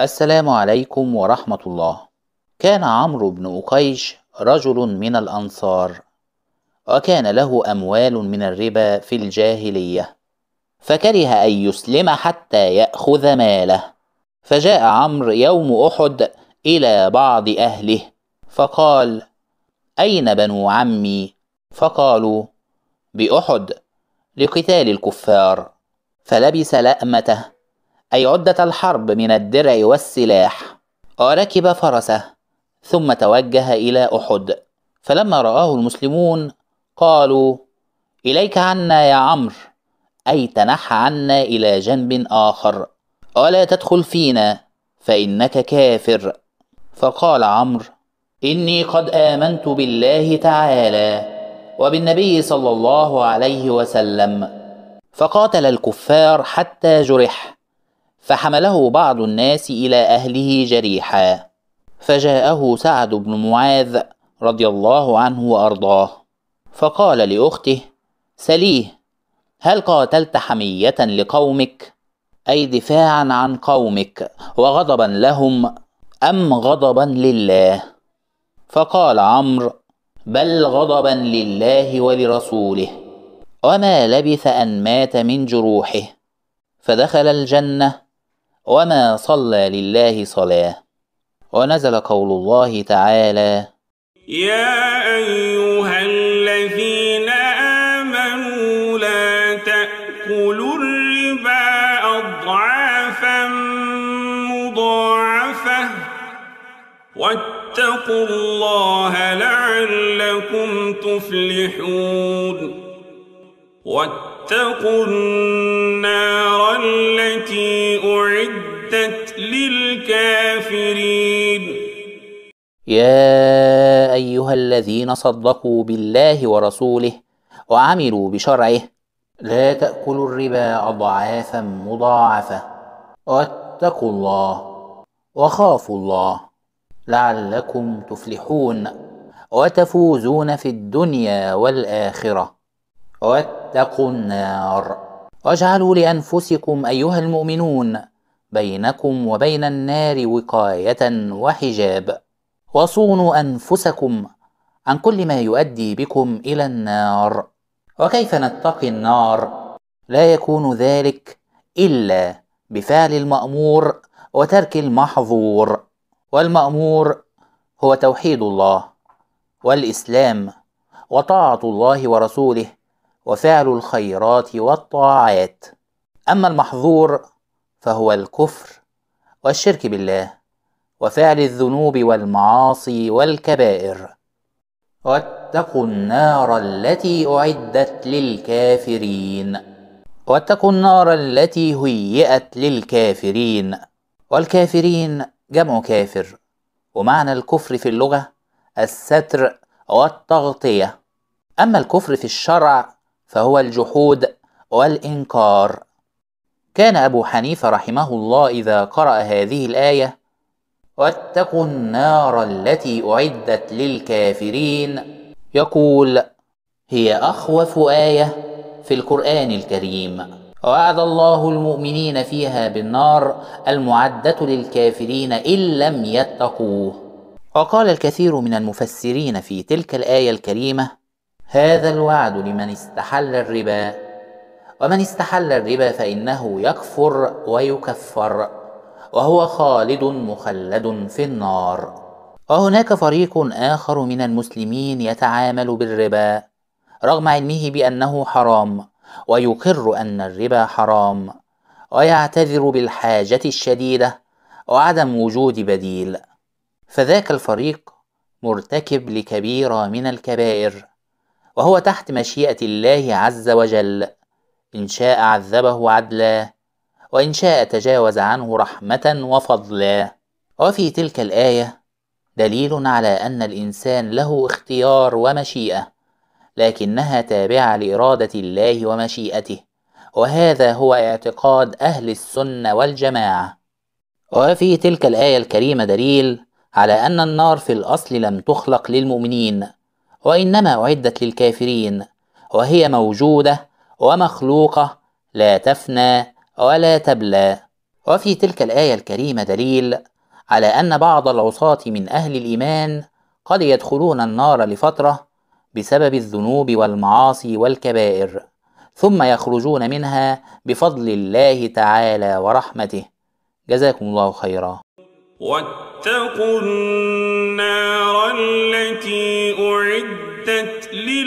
السلام عليكم ورحمة الله كان عمرو بن أقيش رجل من الأنصار وكان له أموال من الربا في الجاهلية فكره أن يسلم حتى يأخذ ماله فجاء عمرو يوم أحد إلى بعض أهله فقال أين بنو عمي؟ فقالوا بأحد لقتال الكفار فلبس لأمته أي عدة الحرب من الدرع والسلاح وركب فرسه ثم توجه إلى أحد فلما رآه المسلمون قالوا إليك عنا يا عمرو أي تنح عنا إلى جنب آخر ولا تدخل فينا فإنك كافر فقال عمرو إني قد آمنت بالله تعالى وبالنبي صلى الله عليه وسلم فقاتل الكفار حتى جرح فحمله بعض الناس إلى أهله جريحا فجاءه سعد بن معاذ رضي الله عنه وأرضاه فقال لأخته سليه هل قاتلت حمية لقومك أي دفاعا عن قومك وغضبا لهم أم غضبا لله فقال عمرو بل غضبا لله ولرسوله وما لبث أن مات من جروحه فدخل الجنة وما صلى لله صلاة ونزل قول الله تعالى يا أيها الذين آمنوا لا تأكلوا الربا أضعافا مضاعفة واتقوا الله لعلكم تفلحون واتقوا النار التي أعدت للكافرين يا أيها الذين صدقوا بالله ورسوله وعملوا بشرعه لا تأكلوا الربا أضعافا مضاعفة واتقوا الله وخافوا الله لعلكم تفلحون وتفوزون في الدنيا والآخرة واتقوا النار واجعلوا لأنفسكم أيها المؤمنون بينكم وبين النار وقاية وحجاب وصونوا أنفسكم عن كل ما يؤدي بكم إلى النار وكيف نتقي النار؟ لا يكون ذلك إلا بفعل المأمور وترك المحظور والمأمور هو توحيد الله والإسلام وطاعة الله ورسوله وفعل الخيرات والطاعات أما المحظور فهو الكفر والشرك بالله وفعل الذنوب والمعاصي والكبائر واتقوا النار التي اعدت للكافرين واتقوا النار التي هيئت للكافرين والكافرين جمع كافر ومعنى الكفر في اللغه الستر والتغطيه اما الكفر في الشرع فهو الجحود والانكار كان أبو حنيفة رحمه الله إذا قرأ هذه الآية واتقوا النار التي أعدت للكافرين يقول هي أخوف آية في القرآن الكريم وعد الله المؤمنين فيها بالنار المعدة للكافرين إن لم يتقوه وقال الكثير من المفسرين في تلك الآية الكريمة هذا الوعد لمن استحل الربا ومن استحل الربا فإنه يكفر ويكفر وهو خالد مخلد في النار وهناك فريق آخر من المسلمين يتعامل بالربا رغم علمه بأنه حرام ويقر أن الربا حرام ويعتذر بالحاجة الشديدة وعدم وجود بديل فذاك الفريق مرتكب لكبيرة من الكبائر وهو تحت مشيئة الله عز وجل إن شاء عذبه عدلا وإن شاء تجاوز عنه رحمة وفضلا وفي تلك الآية دليل على أن الإنسان له اختيار ومشيئة لكنها تابعة لإرادة الله ومشيئته وهذا هو اعتقاد أهل السنة والجماعة وفي تلك الآية الكريمة دليل على أن النار في الأصل لم تخلق للمؤمنين وإنما أعدت للكافرين وهي موجودة ومخلوقة لا تفنى ولا تبلى وفي تلك الآية الكريمة دليل على أن بعض العصاة من أهل الإيمان قد يدخلون النار لفترة بسبب الذنوب والمعاصي والكبائر ثم يخرجون منها بفضل الله تعالى ورحمته جزاكم الله خيرا واتقوا النار التي أعدت لل